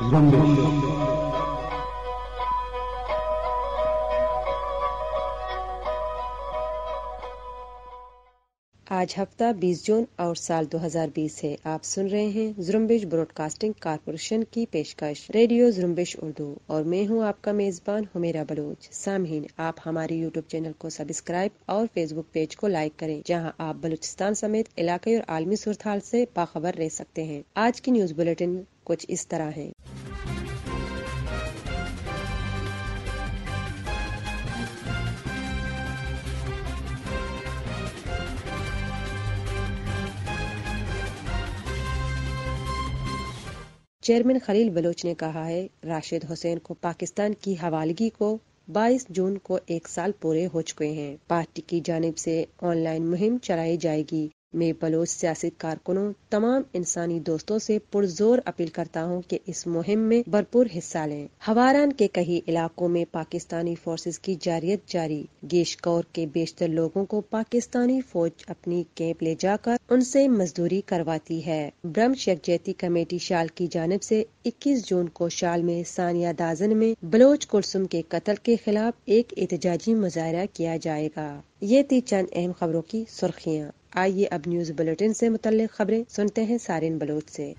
आज हफ्ता 20 जून और साल 2020 है आप सुन रहे हैं जुम्बिश ब्रॉडकास्टिंग कारपोरेशन की पेशकश रेडियो जुम्बिश उर्दू और मैं हूं आपका मेजबान हुमेरा बलोच सामहीन आप हमारे यूट्यूब चैनल को सब्सक्राइब और फेसबुक पेज को लाइक करें जहां आप बलूचिस्तान समेत इलाके और आलमी सुरताल से बाखबर रह सकते हैं आज की न्यूज बुलेटिन कुछ इस तरह है चेयरमैन खलील बलोच ने कहा है राशिद हुसैन को पाकिस्तान की हवालगी को 22 जून को एक साल पूरे हो चुके हैं पार्टी की जानब से ऑनलाइन मुहिम चलाई जाएगी मैं बलोच सियासी कारकुनों तमाम इंसानी दोस्तों से पुरजोर अपील करता हूं कि इस मुहिम में भरपूर हिस्सा लें हवारान के कई इलाकों में पाकिस्तानी फोर्सेस की जारियत जारी गेश कौर के बेशतर लोगों को पाकिस्तानी फौज अपनी कैंप ले जाकर उनसे मजदूरी करवाती है ब्रह्म यकजहती कमेटी शाल की जानब से 21 जून को शाल में सानिया दाजन में बलोच कुलसुम के कत्ल के खिलाफ एक एहतजाजी मुजाहरा किया जाएगा ये थी चंद अहम खबरों की सुर्खियाँ आइए अब न्यूज बुलेटिन से मुतल खबरें सुनते हैं सारिन बलोच से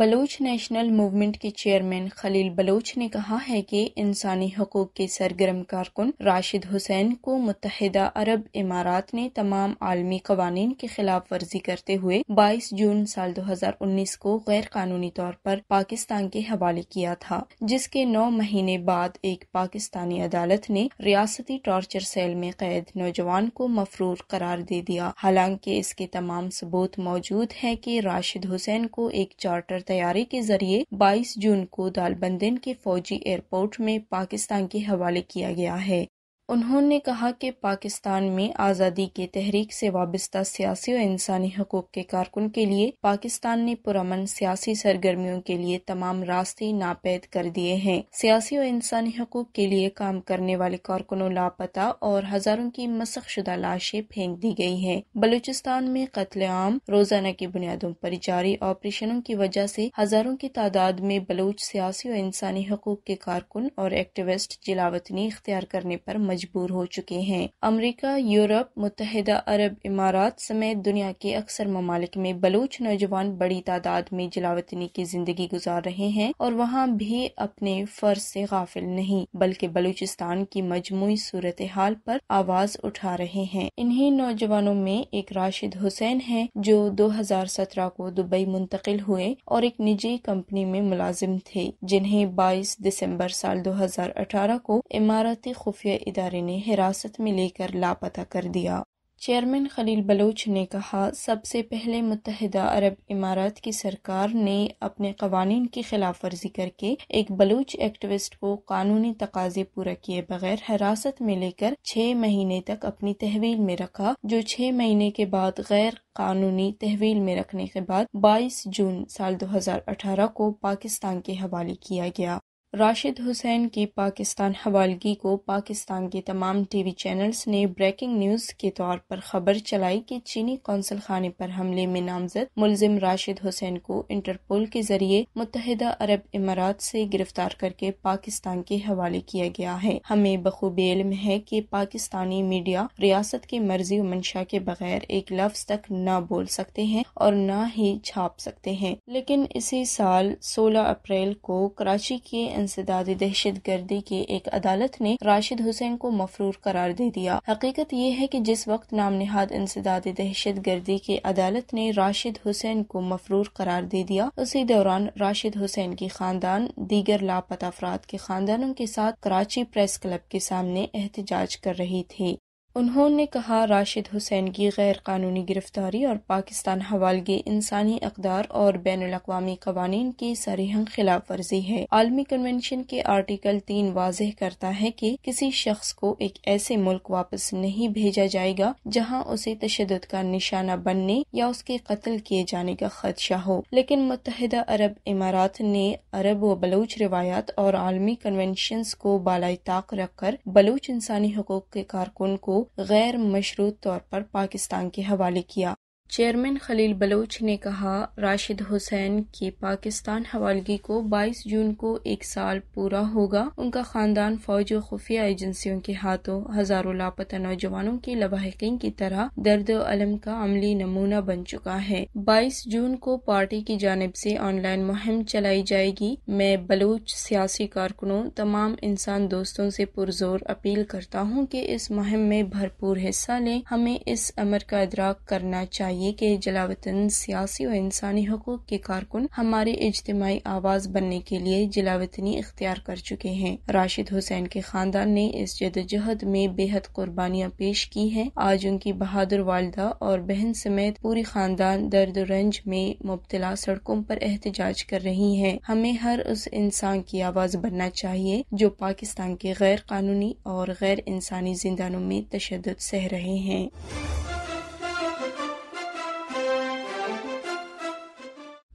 बलोच नेशनल मूवमेंट के चेयरमैन खलील बलोच ने कहा है कि इंसानी हकूक के सरगर्म कारकुन राशिद हुसैन को मुतहदा अरब इमारात ने तमाम आलमी कवानीन की खिलाफ वर्जी करते हुए 22 जून साल 2019 को गैर कानूनी तौर पर पाकिस्तान के हवाले किया था जिसके नौ महीने बाद एक पाकिस्तानी अदालत ने रियासती टॉर्चर सेल में कैद नौजवान को मफरूर करार दे दिया हालांकि इसके तमाम सबूत मौजूद है की राशिद हुसैन को एक चार्टर तैयारी के जरिए 22 जून को दालबंदन के फौजी एयरपोर्ट में पाकिस्तान के हवाले किया गया है उन्होंने कहा कि पाकिस्तान में आज़ादी की तहरीक से वाबस्ता सियासी और इंसानी हकूक़ के कारकुन के लिए पाकिस्तान ने पुरमन सियासी सरगर्मियों के लिए तमाम रास्ते नापैद कर दिए हैं सियासी और इंसानी हकूक़ के लिए काम करने वाले कारकुनों लापता और हज़ारों की मसक शुदा लाशें फेंक दी गई हैं बलूचिस्तान में कत्लेआम रोजाना की बुनियादों पर जारी ऑपरेशनों की वजह से हज़ारों की तादाद में बलूच सियासी और इंसानी हकूक़ के कारकुन और एक्टिविस्ट जिलावतनी इख्तियार करने पर मजबूर हो चुके हैं अमरीका यूरोप मुतहदा अरब इमारात समेत दुनिया के अक्सर ममालिक में बलूच नौजवान बड़ी तादाद में जलावतनी की जिंदगी गुजार रहे हैं और वहाँ भी अपने फर्ज से गाफिल नहीं बल्कि बलूचिस्तान की मजमू सूरत हाल पर आवाज उठा रहे हैं इन्ही नौजवानों में एक राशिद हुसैन है जो दो हजार सत्रह को दुबई मुंतकिल हुए और एक निजी कंपनी में मुलाजिम थे जिन्हें बाईस दिसम्बर साल दो हजार अठारह को इमारती खुफिया इदारे ने हिरासत में लेकर लापता कर दिया चेयरमैन खलील बलोच ने कहा सबसे पहले मुतहदा अरब इमारात की सरकार ने अपने कवानीन की खिलाफ वर्जी करके एक बलूच एक्टिविस्ट को कानूनी तकाजे पूरा किए बगैर हिरासत में लेकर छः महीने तक अपनी तहवील में रखा जो छह महीने के बाद गैर कानूनी तहवील में रखने के बाद 22 जून साल 2018 को पाकिस्तान के हवाले किया गया राशिद हुसैन की पाकिस्तान हवालगी को पाकिस्तान के तमाम टीवी चैनल्स ने ब्रेकिंग न्यूज के तौर पर खबर चलाई कि चीनी कौंसल खाने पर हमले में नामजद मुलजिम राशिद हुसैन को इंटरपोल के जरिए मुतहदा अरब इमारात से गिरफ्तार करके पाकिस्तान के हवाले किया गया है हमें बखूबी इलम है कि पाकिस्तानी मीडिया रियासत की मर्जी मंशा के बगैर एक लफ्ज तक न बोल सकते हैं और न ही छाप सकते हैं लेकिन इसी साल सोलह अप्रैल को कराची के इंसदाद दहशत गर्दी की एक अदालत ने राशिद हुसैन को मफरूर करार दे दिया हकीकत ये है की जिस वक्त नाम नामनहाद इंसदाद दहशत गर्दी की अदालत ने राशिद हुसैन को मफरूर करार दे दिया उसी दौरान राशिद हुसैन की खानदान दीगर लापता अफराद के खानदानों के साथ कराची प्रेस क्लब के सामने एहतजाज कर रही थी उन्होंने कहा राशिद हुसैन की गैर कानूनी गिरफ्तारी और पाकिस्तान हवालगी इंसानी अकदार और बैन अवी कवानीन की सरहंग खिलाफ वर्जी है आलमी कन्वेंशन के आर्टिकल तीन वाजह करता है कि किसी शख्स को एक ऐसे मुल्क वापस नहीं भेजा जाएगा जहाँ उसे तशद का निशाना बनने या उसके कत्ल किए जाने का खदशा हो लेकिन मुतहदा अरब इमारात ने अरब व बलूच रिवायात और आलमी कन्वेंशन को बालाई ताक रखकर बलूच इंसानी हकूक के कारकुन को गैर मशरूत तौर पर पाकिस्तान के हवाले किया चेयरमैन खलील बलोच ने कहा राशिद हुसैन की पाकिस्तान हवालगी को 22 जून को एक साल पूरा होगा उनका खानदान फौज और खुफिया एजेंसियों के हाथों हजारों लापता नौजवानों की लबाकिन की तरह दर्द अलम का अमली नमूना बन चुका है 22 जून को पार्टी की जानब से ऑनलाइन मुहिम चलाई जाएगी मैं बलोच सियासी कारकुनों तमाम इंसान दोस्तों से पुरजोर अपील करता हूँ की इस मुहिम में भरपूर हिस्सा लें हमें इस अमर का इदराक करना चाहिए चाहिए कि जलावतन सियासी और इंसानी हकूक़ के कारकुन हमारे इज्तमी आवाज़ बनने के लिए जलावतनी इख्तियार कर चुके हैं राशिद हुसैन के खानदान ने इस जदोजहद में बेहद कुर्बानियाँ पेश की है आज उनकी बहादुर वालदा और बहन समेत पूरी खानदान दर्द रंज में मुबतला सड़कों पर एहतजाज कर रही है हमें हर उस इंसान की आवाज़ बनना चाहिए जो पाकिस्तान के गैर कानूनी और गैर इंसानी जिंदानों में तशद सह रहे हैं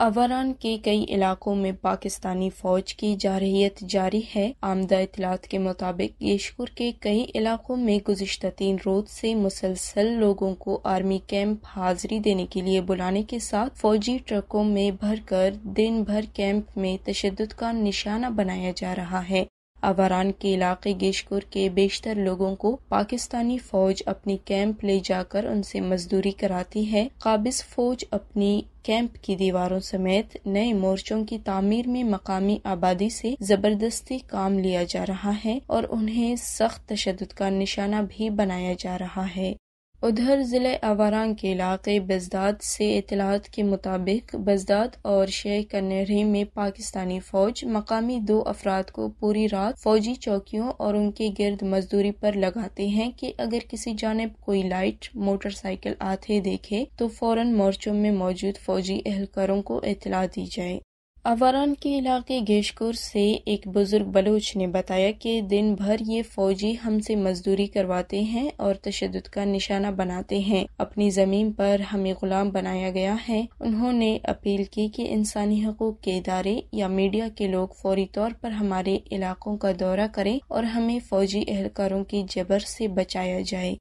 अवरान के कई इलाकों में पाकिस्तानी फौज की जारहीत जारी है आमदा इतलात के मुताबिक येशपुर के कई इलाकों में गुजशत तीन रोज से मुसलसल लोगों को आर्मी कैंप हाजिरी देने के लिए बुलाने के साथ फौजी ट्रकों में भरकर दिन भर कैंप में तशद का निशाना बनाया जा रहा है अवारान के इलाके गेशकुर के बेशतर लोगों को पाकिस्तानी फौज अपनी कैंप ले जाकर उनसे मजदूरी कराती है काबिज फौज अपनी कैंप की दीवारों समेत नए मोर्चों की तामीर में मकामी आबादी से जबरदस्ती काम लिया जा रहा है और उन्हें सख्त तशद का निशाना भी बनाया जा रहा है उधर ज़िले आवारांग के इलाके बजदाद से इतलात के मुताबिक बजदाद और शेख कन्हरी में पाकिस्तानी फ़ौज मकामी दो अफराद को पूरी रात फौजी चौकियों और उनके गिर्द मजदूरी पर लगाते हैं कि अगर किसी जानब कोई लाइट मोटरसाइकिल आते देखे तो फौरन मोर्चों में मौजूद फौजी एहलकारों को इतला दी जाए अवारान के इलाके गेशकुर से एक बुज़ुर्ग बलोच ने बताया कि दिन भर ये फौजी हमसे मजदूरी करवाते हैं और तशद का निशाना बनाते हैं अपनी ज़मीन पर हमें गुलाम बनाया गया है उन्होंने अपील की कि इंसानी हकूक के इदारे या मीडिया के लोग फौरी तौर पर हमारे इलाकों का दौरा करें और हमें फौजी एहलकारों की जबर से बचाया जाए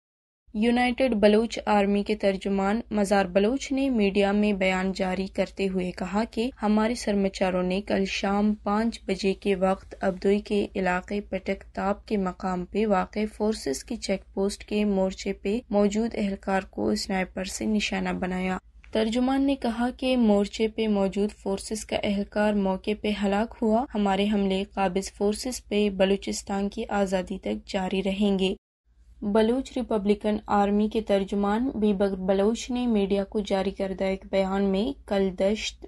यूनाइटेड बलूच आर्मी के तर्जुमान मज़ार बलूच ने मीडिया में बयान जारी करते हुए कहा कि हमारे सरमाचारों ने कल शाम पाँच बजे के वक्त अब्दुई के इलाके पटक ताप के मकाम पे वाक़ फोर्सेस की चेक पोस्ट के मोर्चे पे मौजूद एहलकार को स्नाइपर से निशाना बनाया तर्जुमान ने कहा कि मोर्चे पे मौजूद फोर्सेस का एहलकार मौके पे हलाक हुआ हमारे हमले काबिज फोर्सेस पे बलूचिस्तान की आज़ादी तक जारी रहेंगे बलूच रिपब्लिकन आर्मी के तर्जुमान बीबक बलोच ने मीडिया को जारी करदा एक बयान में कल दश्त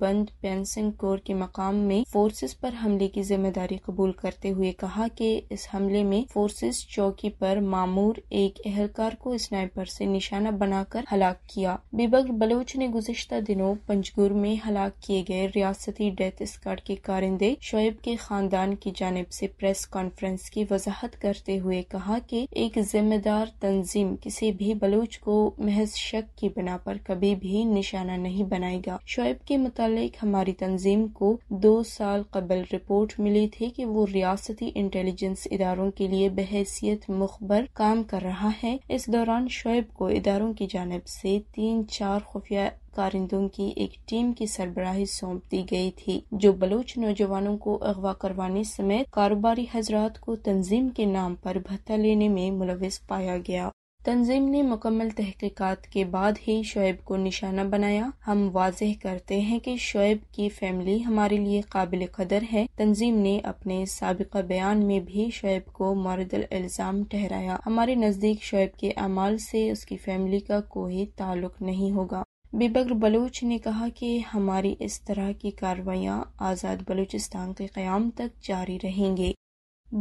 बंद पेंसन कोर के मकाम में फोर्सेस पर हमले की जिम्मेदारी कबूल करते हुए कहा कि इस हमले में फोर्सेस चौकी पर मामूर एक एहलकार को स्नाइपर से निशाना बनाकर हलाक किया बीबक बलोच ने गुजशत दिनों पंजगुर में हलाक किए गए रियासती डेथ स्कॉड के कारिंदे शोएब के खानदान की जानब से प्रेस कॉन्फ्रेंस की वजाहत करते हुए कहा की एक जिम्मेदार तंजीम किसी भी बलूच को महज शक की बिना पर कभी भी निशाना नहीं बनाएगा शोएब के मुतालिक हमारी तंजीम को दो साल कबल रिपोर्ट मिली थी कि वो रियासती इंटेलिजेंस इदारों के लिए बहसियत मुखबर काम कर रहा है इस दौरान शोएब को इदारों की जानब से तीन चार खुफिया कारिंदों की एक टीम की सरबराही सौंप दी गई थी जो बलोच नौजवानों को अगवा करवाने समेत कारोबारी हजरात को तंजीम के नाम पर भत्ता लेने में मुलविस पाया गया तंजीम ने मुकम्मल तहकीकात के बाद ही शोएब को निशाना बनाया हम वाजह करते हैं कि शोएब की फैमिली हमारे लिए काबिल कदर है तंजीम ने अपने सबका बयान में भी शोएब को मरदल इल्ज़ाम ठहराया हमारे नज़दीक शोएब के अमाल से उसकी फैमिली का कोई ताल्लुक नहीं होगा बेबक बलूच ने कहा कि हमारी इस तरह की कार्रवाइयाँ आज़ाद बलूचिस्तान के क़्याम तक जारी रहेंगे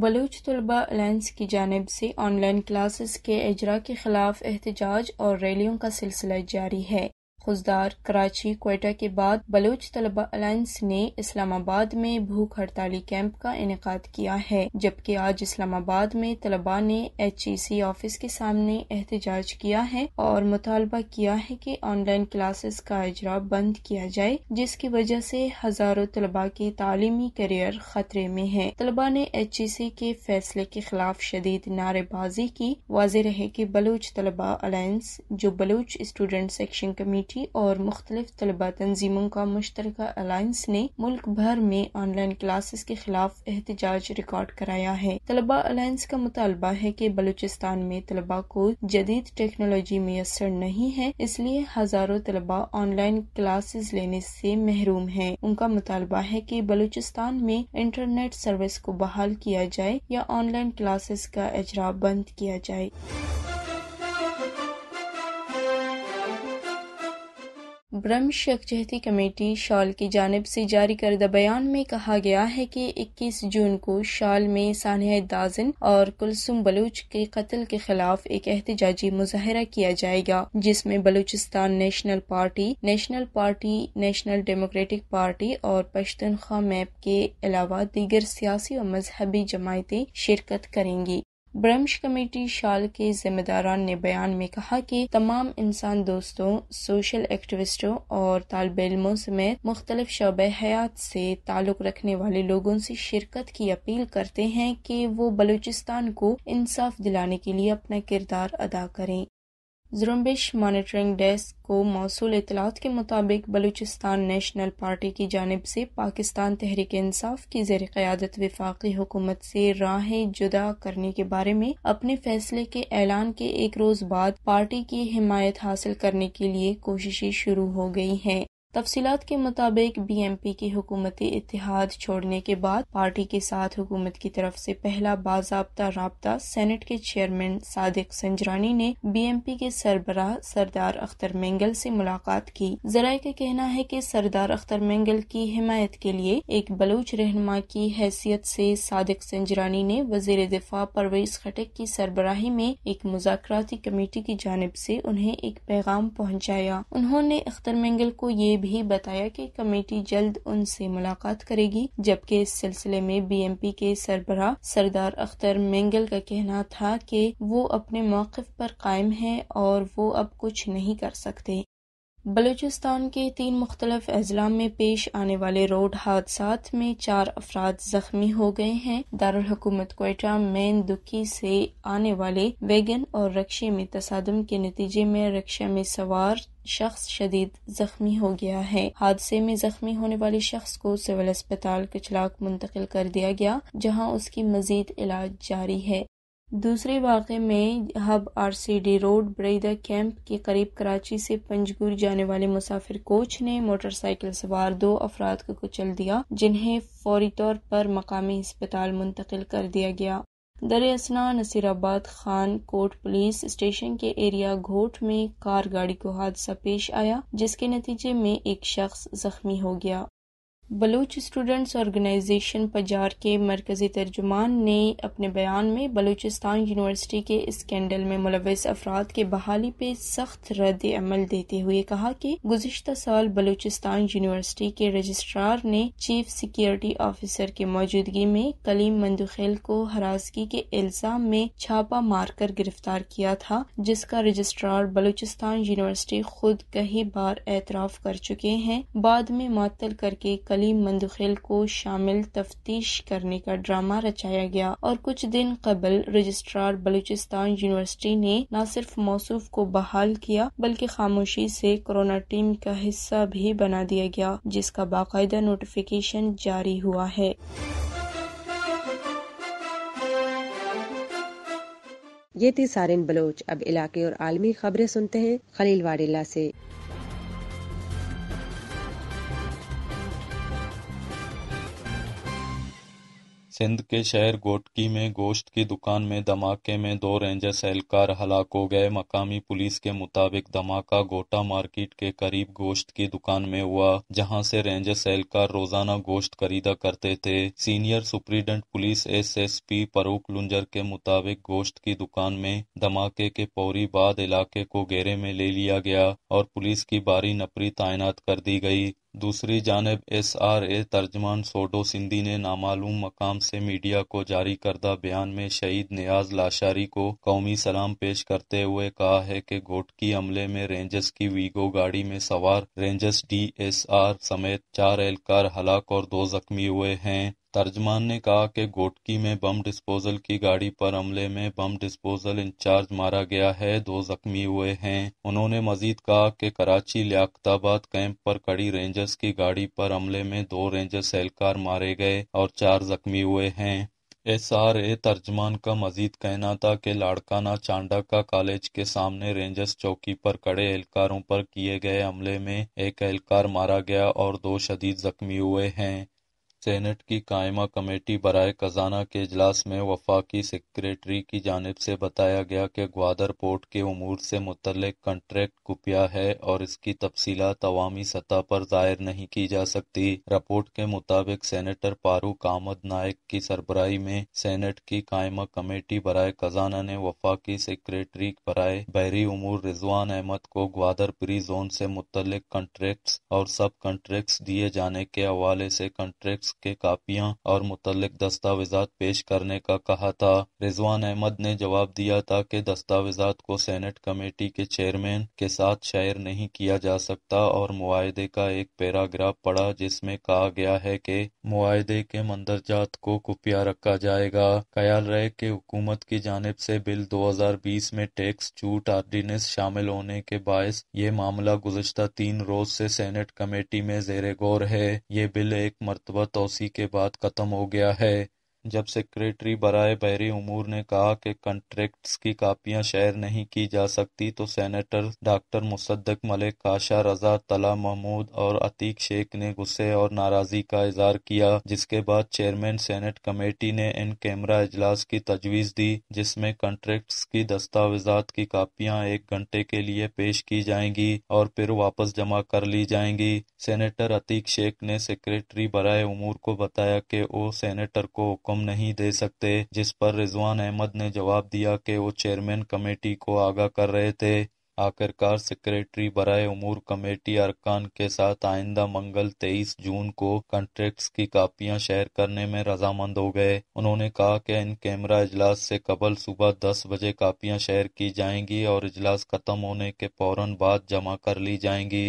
बलूच तलबा अलायस की जानब से ऑनलाइन क्लासेस के अजरा के खिलाफ एहतजाज और रैलियों का सिलसिला जारी है खुजदार कराची कोयटा के बाद बलोच तलबा अलायंस ने इस्लामाबाद में भूख हड़ताली कैंप का इनका किया है जबकि आज इस्लामाबाद में तलबा ने एच ई सी ऑफिस के सामने एहतजाज किया है और मुतालबा किया है कि ऑनलाइन क्लासेस का अजरा बंद किया जाए जिसकी वजह से हजारों तलबा के तालीमी करियर खतरे में है तलबा ने एच ई सी के फैसले के खिलाफ शदीद नारेबाजी की वाज रहे की बलोच तलबा अलायंस जो Baloch student section committee university और मुख्तलिफ तलबा तंजीमों का मुश्तर अलायंस ने मुल्क भर में ऑनलाइन क्लासेस के खिलाफ एहतजाज रिकॉर्ड कराया है तलबा अलायंस का मुतालबा है की बलूचिस्तान में तलबा को जदीद टेक्नोलॉजी मैसर नहीं है इसलिए हजारों तलबा ऑनलाइन क्लासेस लेने से महरूम है उनका मुतालबा है की बलूचिस्तान में इंटरनेट सर्विस को बहाल किया जाए या ऑनलाइन क्लासेस का अजरा बंद किया जाए ब्रह्म यकजहती कमेटी शाल की जानब से जारी करदा बयान में कहा गया है कि 21 जून को शाल में सानह दाजन और कुलसुम बलूच के कत्ल के खिलाफ एक एहतजाजी मुजाहरा किया जाएगा जिसमें Balochistan national party national party national democratic party और पश्तनख्वा मैप के अलावा दीगर सियासी और मजहबी जमायतें शिरकत करेंगी ब्रह्मश कमेटी शाल के जिम्मेदारान ने बयान में कहा कि तमाम इंसान दोस्तों सोशल एक्टिविस्टों और तालब इलमों समेत मुख्तलिफ शब हयात से ताल्लुक रखने वाले लोगों से शिरकत की अपील करते हैं कि वो बलूचिस्तान को इंसाफ दिलाने के लिए अपना किरदार अदा करें जुर्मबिश मॉनिटरिंग डेस्क को मौसू इतलात के मुताबिक बलूचिस्तान नेशनल पार्टी की जानब से पाकिस्तान तहरीक इंसाफ की जेर क़्यादत विफाक़ी हुकूमत से राहें जुदा करने के बारे में अपने फैसले के ऐलान के एक रोज़ बाद पार्टी की हिमायत हासिल करने के लिए कोशिशें शुरू हो गई हैं तफसीत के मुताबिक बी एम पी की हुकूमती इतिहाद छोड़ने के बाद पार्टी के साथ हुकूमत की तरफ से पहला बाबा रबता सेनेट के चेयरमैन सादिक संजरानी ने बी एम पी के सरबराह सरदार अख्तर मेंगल से मुलाकात की जराये का कहना है कि सरदार अख्तर मेंगल की हिमायत के लिए एक बलूच रहनमा की हैसियत से सादिक संजरानी ने वजीर दिफा परवेज खटक की सरबराही में एक मुजाकती कमेटी की जानब ऐसी उन्हें एक पैगाम पहुँचाया उन्होंने अख्तर मेंगल को ये भी बताया कि कमेटी जल्द उनसे मुलाकात करेगी जबकि इस सिलसिले में बीएमपी के सरबराह सरदार अख्तर मेंगल का कहना था कि वो अपने मौकफ पर कायम है और वो अब कुछ नहीं कर सकते बलूचिस्तान के तीन मुख्तलफ अजला में पेश आने वाले रोड हादसा में चार अफराद जख्मी हो गए हैं दारकूमत कोयटा मेन दुखी से आने वाले वेगन और रक्शे में तसादम के नतीजे में रक्शा में सवार शख्स शदीद जख्मी हो गया है हादसे में जख्मी होने वाले शख्स को सिविल अस्पताल कचलाक मुंतकिल कर दिया गया जहाँ उसकी मजीद इलाज जारी है दूसरे वाक़े में हब आरसीडी रोड, बरैदा कैंप के करीब कराची से पंजगुर जाने वाले मुसाफिर कोच ने मोटरसाइकिल सवार दो अफराद को कुचल दिया जिन्हें फौरी तौर पर मकामी अस्पताल मुंतकिल कर दिया गया दरअसना नसीराबाद खान कोट पुलिस स्टेशन के एरिया घोट में कार गाड़ी को हादसा पेश आया जिसके नतीजे में एक शख्स जख्मी हो गया बलूच स्टूडेंट्स ऑर्गेनाइजेशन पजार के मरकज़ी तर्जुमान ने अपने बयान में बलूचिस्तान यूनिवर्सिटी के स्कैंडल में मुलविस अफराद के बहाली पे सख्त रद्द अमल देते हुए कहा कि गुजशत साल बलूचिस्तान यूनिवर्सिटी के रजिस्ट्रार ने चीफ सिक्योरिटी ऑफिसर की मौजूदगी में कलीम मंदुखेल को हरासगी के इल्ज़ाम में छापा मारकर गिरफ्तार किया था जिसका रजिस्ट्रार बलूचिस्तान यूनिवर्सिटी खुद कई बार एतराफ़ कर चुके हैं बाद में मअतल करके कलीम मंदखेल को शामिल तफ्तीश करने का ड्रामा रचाया गया और कुछ दिन कबल रजिस्ट्रार बलूचिस्तान यूनिवर्सिटी ने न सिर्फ मौसू को बहाल किया बल्कि खामोशी से कोरोना टीम का हिस्सा भी बना दिया गया जिसका बाकायदा नोटिफिकेशन जारी हुआ है ये थी सारिन बलोच अब इलाके और आलमी खबरें सुनते हैं खलील वाडिल्ला ऐसी सिंध के शहर गोटकी में गोश्त की दुकान में धमाके में दो रेंजर सहलकार हलाक हो गए मकामी पुलिस के मुताबिक धमाका गोटा मार्केट के करीब गोश्त की दुकान में हुआ जहां से रेंजर सहलकार रोजाना गोश्त खरीदा करते थे senior superintendent police SSP Farooq Lunjar के मुताबिक गोश्त की दुकान में धमाके के पौरी बाद इलाके को घेरे में ले लिया गया और पुलिस की भारी नपरी तैनात कर दी गयी दूसरी जानब एस आर ए तर्जमान सोडो सिंधी ने नामालूम मकाम से मीडिया को जारी करदा बयान में शहीद नियाज लाशारी को कौमी सलाम पेश करते हुए कहा है कि घोटकी हमले में रेंजर्स की वीगो गाड़ी में सवार रेंजर्स डी एस आर समेत चार एहलकार हलाक और दो जख्मी हुए हैं तर्जमान ने कहा कि गोटकी में बम डिस्पोजल की गाड़ी पर हमले में बम डिस्पोजल इंचार्ज मारा गया है दो जख्मी हुए हैं उन्होंने मजीद कहा कि कराची लियाताबाद कैंप पर कड़ी रेंजर्स की गाड़ी पर हमले में दो रेंजर्स एहलकार मारे गए और चार जख्मी हुए हैं एस आर ए तर्जमान का मजीद कहना था कि लाड़काना चांडा का कॉलेज के सामने रेंजर्स चौकी पर कड़े एहलकारों पर किए गए हमले में एक एहलकार मारा गया और दो शदीद जख्मी हुए हैं सेनेट की कायमा कमेटी बरए खजाना के अजलास में वफाकी सेक्रेटरी की जानब से बताया गया कि ग्वादर पोर्ट के अमूर से मुतलक कंट्रैक्ट खुफिया है और इसकी तफसीत अवामी सतह पर जाहिर नहीं की जा सकती रिपोर्ट के मुताबिक सेनेटर फारूक आमद नायक की सरबराही में सेनेट की कायमा कमेटी बरए खजाना ने वफाकी सेक्रेटरी बरए बहरी उमूर रिजवान अहमद को ग्वादर प्री जोन से मुतल कंट्रैक्ट और सब कंट्रैक्ट दिए जाने के हवाले से कंट्रैक्ट के कापियां और मुतल्लिक दस्तावेजात पेश करने का कहा था रिजवान अहमद ने जवाब दिया था कि दस्तावेजात को सेनेट कमेटी के चेयरमैन के साथ शायर नहीं किया जा सकता और मुआदे का एक पैराग्राफ पड़ा जिसमें कहा गया है कि मुआदे के मंदरजात को कुपिया रखा जाएगा ख्याल रहे कि हुकूमत की जानब से बिल 2020 में टैक्स छूट आर्डिनेंस शामिल होने के बायस ये मामला गुजशत तीन रोज से सेनेट कमेटी में जेर गौर है ये बिल एक मरतबा तो उसी के बाद खत्म हो गया है जब सेक्रेटरी बराए बहरी उमूर ने कहा कि कॉन्ट्रैक्ट्स की कॉपियां शेयर नहीं की जा सकती तो सेनेटर डॉक्टर मुसद्दक मलिक काशा रजा तला महमूद और अतीक शेख ने गुस्से और नाराजगी का इजहार किया जिसके बाद चेयरमैन सेनेट कमेटी ने इन कैमरा इजलास की तजवीज दी जिसमे कंट्रेक्ट की दस्तावेजात की कापियाँ एक घंटे के लिए पेश की जाएंगी और फिर वापस जमा कर ली जाएंगी सेनेटर अतीक शेख ने सेक्रेटरी बराए उमूर को बताया कि वो सेनेटर को हुक्म हुक्म नहीं दे सकते जिस पर रिजवान अहमद ने जवाब दिया कि वो चेयरमैन कमेटी को आगाह कर रहे थे आखिरकार सेक्रेटरी बरए उमूर कमेटी अरकान के साथ आइंदा मंगल 23 जून को कॉन्ट्रैक्ट्स की कापियां शेयर करने में रजामंद हो गए उन्होंने कहा कि इन कैमरा इजलास से कबल सुबह 10 बजे कापियां शेयर की जाएंगी और इजलास ख़त्म होने के फौरन बाद जमा कर ली जाएंगी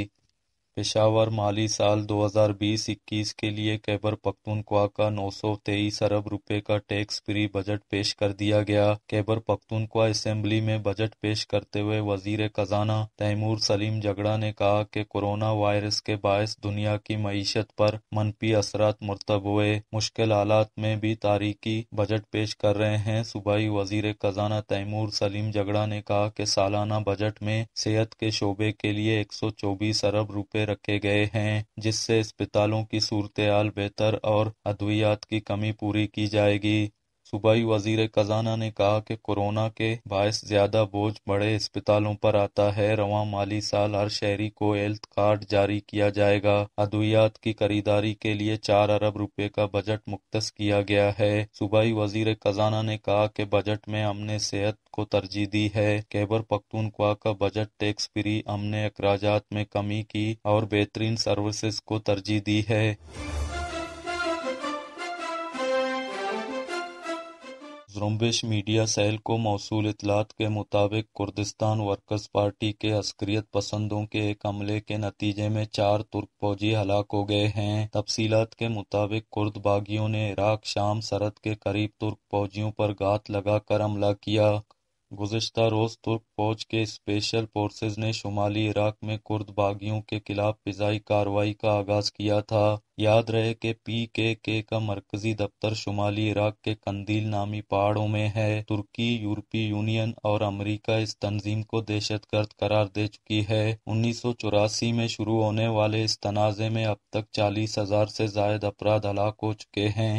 पेशावर माली साल दो हजार बीस-इक्कीस के लिए कैबर पख्तूनख्वा का नौ सौ तेईस अरब रुपए का टैक्स फ्री बजट पेश कर दिया गया कैबर पख्तूनख्वा असेंबली में बजट पेश करते हुए वजीर खजाना तैमूर सलीम जगड़ा ने कहा कि कोरोना वायरस के बायस दुनिया की मीशत पर मनफी असर मरतब हुए मुश्किल हालात में भी तारीखी बजट पेश कर रहे हैं सूबाई वजीर खजाना तैमूर सलीम जगड़ा ने कहा कि सालाना बजट में सेहत के शोबे के लिए एक सौ चौबीस अरब रुपए रखे गए हैं जिससे अस्पतालों की सूरत बेहतर और अद्वियात की कमी पूरी की जाएगी सूबाई वजीर खजाना ने कहा कि कोरोना के बायस ज्यादा बोझ बड़े अस्पतालों पर आता है रवा माली साल हर शहरी को हेल्थ कार्ड जारी किया जाएगा अद्वियात की खरीदारी के लिए चार अरब रुपए का बजट मुख्त किया गया है सूबाई वजीर खजाना ने कहा कि बजट में हमने सेहत को तरजीह दी है कैबर पख्तूनख्वा का बजट टैक्स फ्री हमने अखराज में कमी की और बेहतरीन सर्विसेज को तरजीह दी है जुम्बिश मीडिया सेल को मौसू इतलात के मुताबिक कुर्दिस्तान वर्कर्स पार्टी के अस्करियत पसंदों के एक हमले के नतीजे में चार तुर्क फौजी हलाक हो गए हैं तफसीलात के मुताबिक कुर्द बागियों ने इराक शाम सरहद के करीब तुर्क फौजियों पर घात लगाकर हमला किया गुज़श्ता रोज तुर्क फौज के स्पेशल फोर्सेज ने शुमाली इराक में कुर्द बागियों के खिलाफ फिजाई कार्रवाई का आगाज किया था याद रहे कि पी के के का मरकजी दफ्तर शुमाली इराक के कंदील नामी पहाड़ों में है तुर्की यूरोपीय यूनियन और अमरीका इस तंजीम को दहशत गर्द करार दे चुकी है उन्नीस सौ चौरासी में शुरू होने वाले इस तनाज़े में अब तक चालीस हजार से जायद अफराद हलाक हो चुके हैं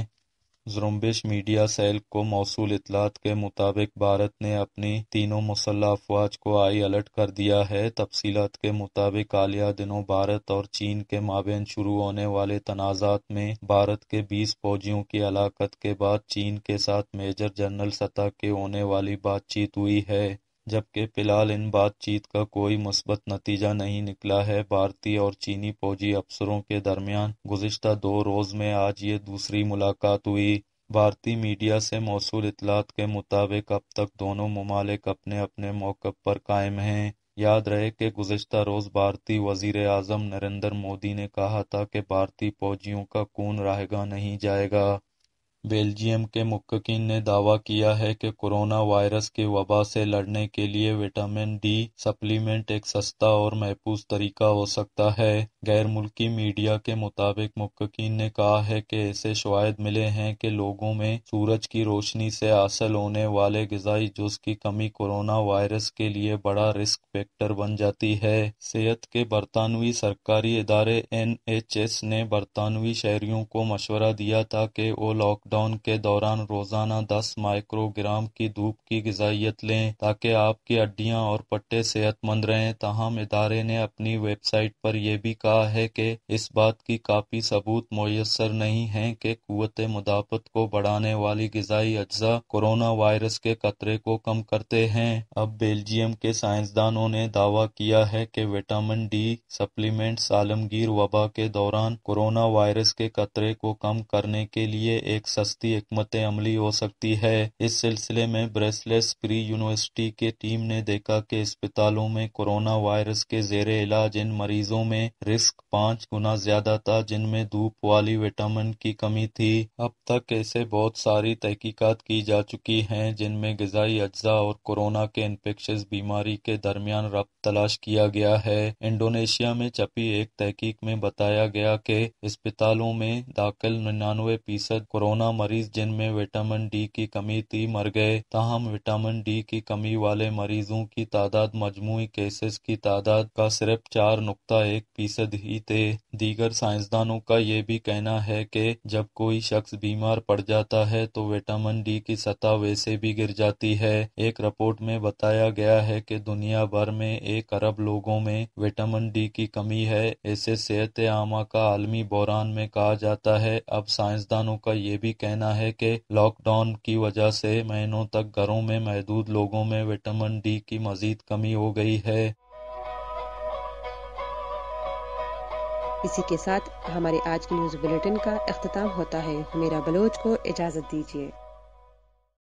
जुम्बिश मीडिया सेल को मौसू इत्तलात के मुताबिक भारत ने अपनी तीनों मुसल्ह अफवाज को हाई अलर्ट कर दिया है तफसीलात के मुताबिक हालिया दिनों भारत और चीन के माबेन शुरू होने वाले तनाज़ात में भारत के बीस फौजियों की हलाकत के बाद चीन के साथ मेजर जनरल सतह के होने वाली बातचीत हुई है जबकि फिलहाल इन बातचीत का कोई मुस्बत नतीजा नहीं निकला है भारतीय और चीनी फौजी अफसरों के दरमियान गुजशत दो रोज में आज ये दूसरी मुलाकात हुई भारतीय मीडिया से मौसू इतलात के मुताबिक अब तक दोनों ममालिक अपने अपने मौकफ पर कायम हैं याद रहे कि गुजशत रोज़ भारतीय वजीर अजम नरेंद्र मोदी ने कहा था कि भारतीय फौजियों का कून राहगा नहीं जाएगा बेल्जियम के मुक्किन ने दावा किया है कि कोरोना वायरस की वबा से लड़ने के लिए विटामिन डी सप्लीमेंट एक सस्ता और महफूज तरीका हो सकता है गैर मुल्की मीडिया के मुताबिक मुक्कीन ने कहा है कि ऐसे शवायद मिले हैं कि लोगों में सूरज की रोशनी से हासिल होने वाले गजाई जुज की कमी कोरोना वायरस के लिए बड़ा रिस्क फैक्टर बन जाती है सेहत के बरतानवी सरकारी इदारे एन एच एस ने बरतानवी शहरियों को मशवरा दिया था कि वो लॉकडाउन के दौरान रोजाना दस माइक्रोग्राम की धूप की गजाइत लें ताकि आपकी हड्डियाँ और पट्टे सेहतमंद रहें तहम इदारे ने अपनी वेबसाइट पर यह भी कहा रहा है कि इस बात की काफ़ी सबूत मैसर नहीं है कि कुत मुदाफ़त को बढ़ाने वाली गजाई अज्जा कोरोना वायरस के खतरे को कम करते हैं अब बेल्जियम के साइंसदानों ने दावा किया है कि विटामिन डी सप्लीमेंट आलमगीर वबा के दौरान कोरोना वायरस के खतरे को कम करने के लिए एक सस्ती हमत अमली हो सकती है इस सिलसिले में ब्रेसलेस फ्री यूनिवर्सिटी के टीम ने देखा कि अस्पतालों में कोरोना वायरस के जेर इलाज इन मरीजों में रिस्क पांच गुना ज्यादा था जिनमें धूप वाली विटामिन की कमी थी अब तक ऐसे बहुत सारी तहकीकत की जा चुकी हैं जिनमें गजाई अज्जा और कोरोना के इन्फेक्शस बीमारी के दरमियान रब तलाश किया गया है इंडोनेशिया में छपी एक तहकीक में बताया गया कि अस्पतालों में दाखिल निन्यानवे फीसद कोरोना मरीज जिनमें विटामिन डी की कमी थी मर गए ताहम विटामिन डी की कमी वाले मरीजों की तादाद मजमू केसेस की तादाद का सिर्फ चार नुकता एक फीसद ही थे दीगर साइंसदानों का ये भी कहना है कि जब कोई शख्स बीमार पड़ जाता है तो विटामिन डी की सतह वैसे भी गिर जाती है एक रिपोर्ट में बताया गया है कि दुनिया भर में एक अरब लोगों में विटामिन डी की कमी है इसे सेहत आमा का आलमी बहरान में कहा जाता है अब साइंसदानों का ये भी कहना है कि लॉकडाउन की वजह से महीनों तक घरों में महदूद लोगों में विटामिन डी की मजीद कमी हो गई है इसी के साथ हमारे आज के न्यूज़ बुलेटिन का अख्ताम होता है मेरा बलोच को इजाज़त दीजिए